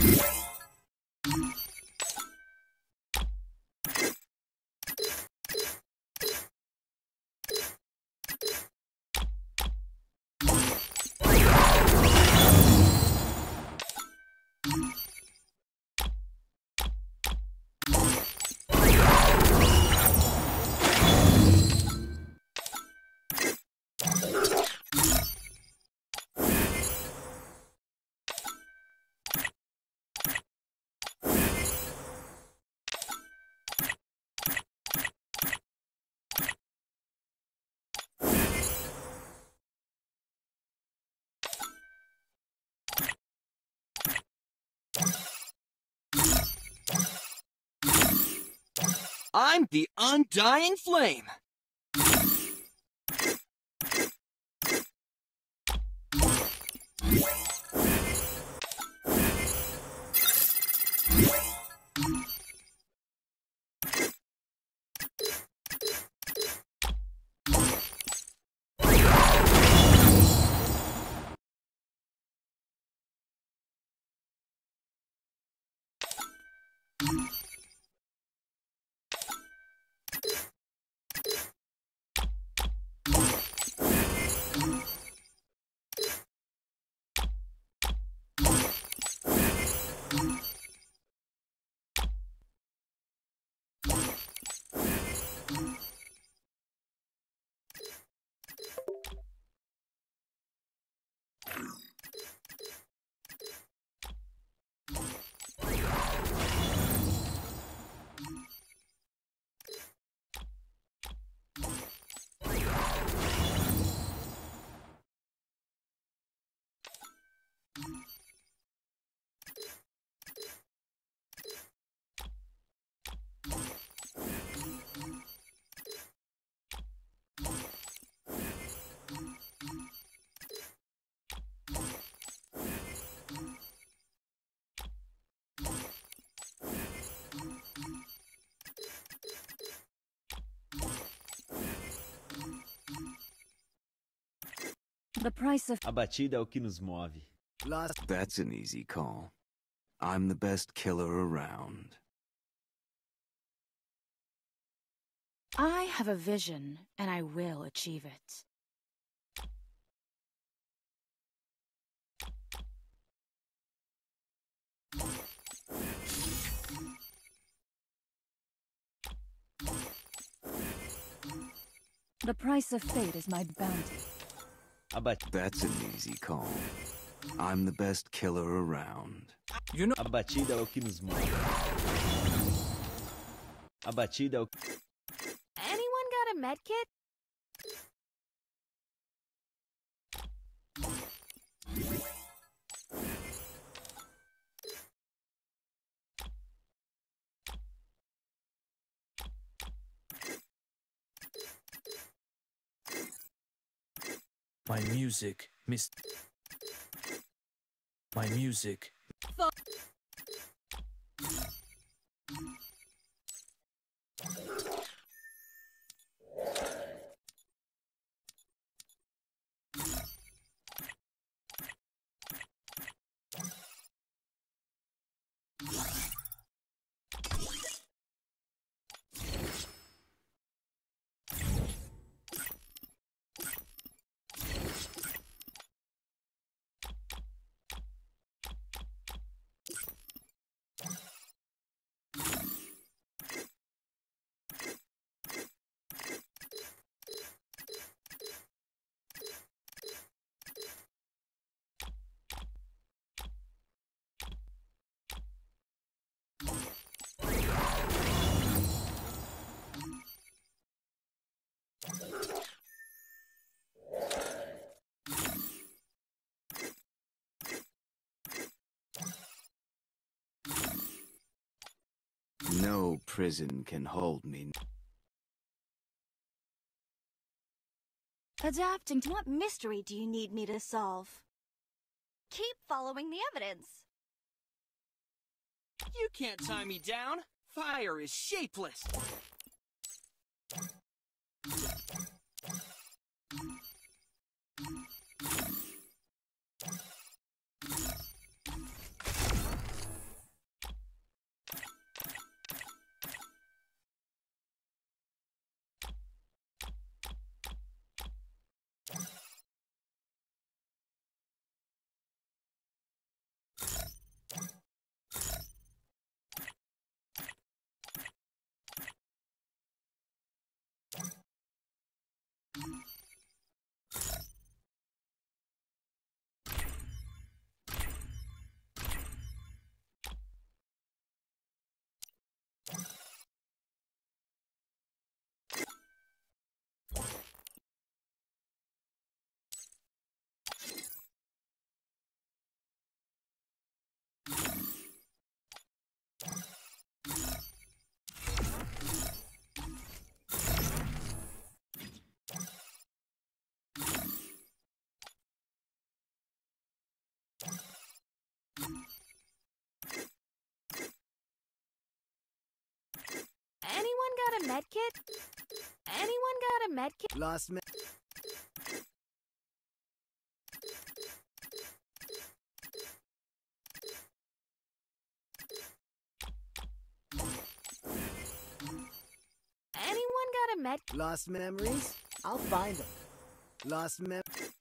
you I'm the Undying Flame. you The price of... A batida é o que nos move. Last... That's an easy call. I'm the best killer around. I have a vision, and I will achieve it. The price of fate is my bounty. I bet. That's an easy call. I'm the best killer around. You know. A batida é o que nos move. A batida é o. Anyone got a med kit? My music, Miss. My music. prison can hold me. Adapting to what mystery do you need me to solve? Keep following the evidence. You can't tie me down. Fire is shapeless. medkit? Anyone got a medkit? med. Anyone got a med? Lost memories? I'll find them. Lost memories?